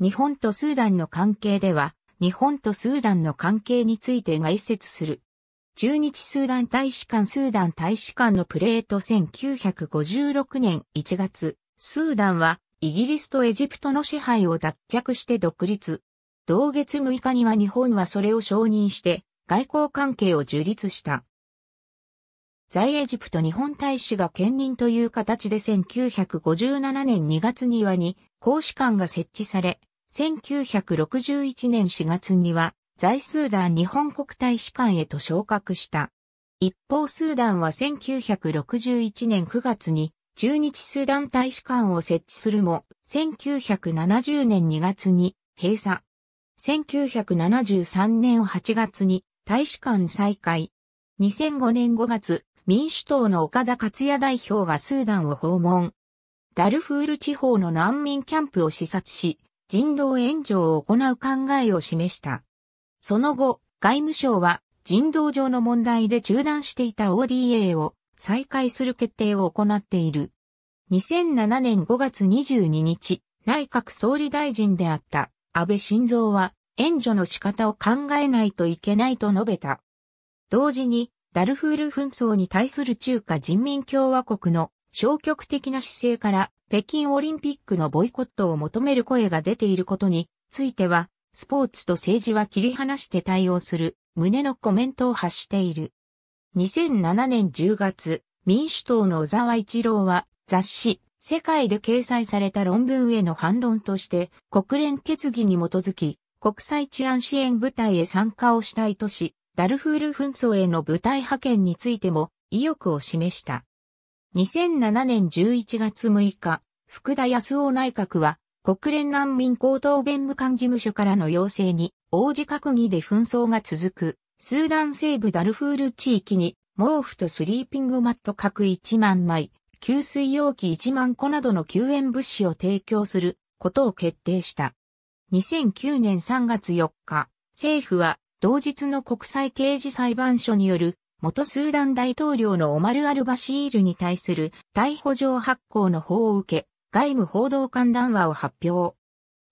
日本とスーダンの関係では、日本とスーダンの関係について概説する。中日スーダン大使館スーダン大使館のプレート1956年1月、スーダンはイギリスとエジプトの支配を脱却して独立。同月6日には日本はそれを承認して外交関係を樹立した。在エジプト日本大使が兼任という形で1957年2月にはに公使館が設置され、1961年4月には在スーダン日本国大使館へと昇格した。一方スーダンは1961年9月に中日スーダン大使館を設置するも、1970年2月に閉鎖。1973年8月に大使館再開。2005年5月、民主党の岡田克也代表がスーダンを訪問。ダルフール地方の難民キャンプを視察し、人道援助を行う考えを示した。その後、外務省は人道上の問題で中断していた ODA を再開する決定を行っている。2007年5月22日、内閣総理大臣であった安倍晋三は援助の仕方を考えないといけないと述べた。同時にダルフール紛争に対する中華人民共和国の消極的な姿勢から北京オリンピックのボイコットを求める声が出ていることについては、スポーツと政治は切り離して対応する旨のコメントを発している。2007年10月、民主党の小沢一郎は雑誌世界で掲載された論文への反論として国連決議に基づき国際治安支援部隊へ参加をしたいとし、ダルフール紛争への部隊派遣についても意欲を示した。2007年11月6日、福田康夫内閣は国連難民高等弁務官事務所からの要請に応じ閣議で紛争が続くスーダン西部ダルフール地域に毛布とスリーピングマット各1万枚、給水容器1万個などの救援物資を提供することを決定した。2009年3月4日、政府は同日の国際刑事裁判所による元スーダン大統領のオマル・アル・バシールに対する逮捕状発行の法を受け、外務報道官談話を発表。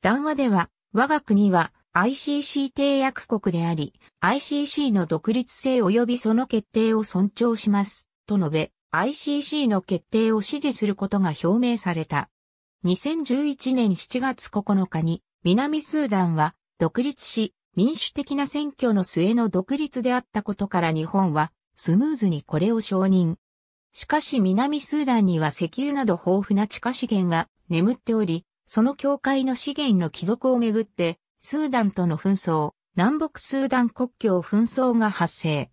談話では、我が国は ICC 締約国であり、ICC の独立性及びその決定を尊重します、と述べ、ICC の決定を支持することが表明された。2011年7月9日に、南スーダンは独立し、民主的な選挙の末の独立であったことから日本はスムーズにこれを承認。しかし南スーダンには石油など豊富な地下資源が眠っており、その境界の資源の帰属をめぐって、スーダンとの紛争、南北スーダン国境紛争が発生。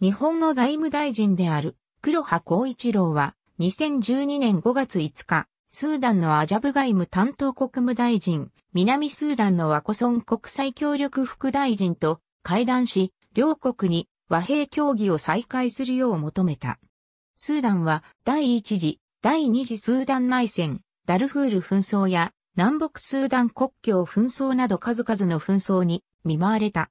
日本の外務大臣である黒羽光一郎は2012年5月5日、スーダンのアジャブ外務担当国務大臣、南スーダンのワコソン国際協力副大臣と会談し、両国に和平協議を再開するよう求めた。スーダンは第一次、第二次スーダン内戦、ダルフール紛争や南北スーダン国境紛争など数々の紛争に見舞われた。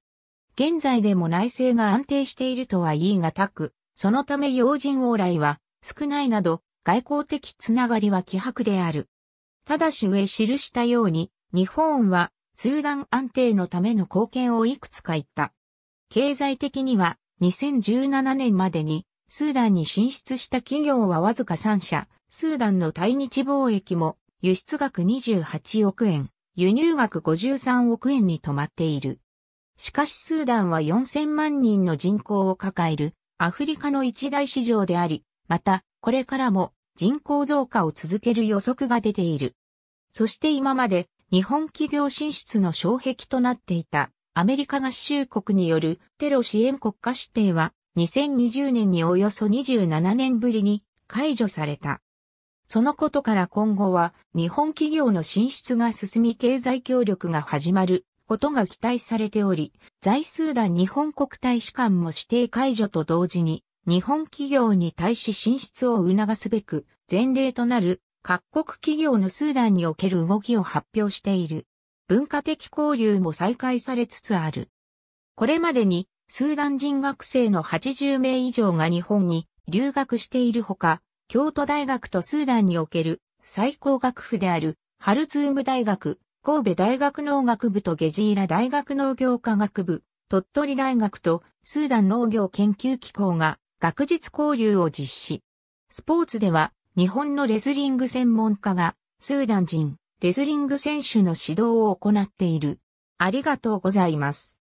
現在でも内政が安定しているとは言い難く、そのため要人往来は少ないなど外交的つながりは希薄である。ただし上記したように、日本はスーダン安定のための貢献をいくつか言った。経済的には2017年までにスーダンに進出した企業はわずか3社、スーダンの対日貿易も輸出額28億円、輸入額53億円に止まっている。しかしスーダンは4000万人の人口を抱えるアフリカの一大市場であり、またこれからも人口増加を続ける予測が出ている。そして今まで日本企業進出の障壁となっていたアメリカ合衆国によるテロ支援国家指定は2020年におよそ27年ぶりに解除された。そのことから今後は日本企業の進出が進み経済協力が始まることが期待されており、在数ー日本国大使館も指定解除と同時に日本企業に対し進出を促すべく、前例となる各国企業のスーダンにおける動きを発表している。文化的交流も再開されつつある。これまでに、スーダン人学生の80名以上が日本に留学しているほか、京都大学とスーダンにおける最高学府であるハルツーム大学、神戸大学農学部とゲジーラ大学農業科学部、鳥取大学とスーダン農業研究機構が学術交流を実施。スポーツでは、日本のレスリング専門家が、スーダン人、レスリング選手の指導を行っている。ありがとうございます。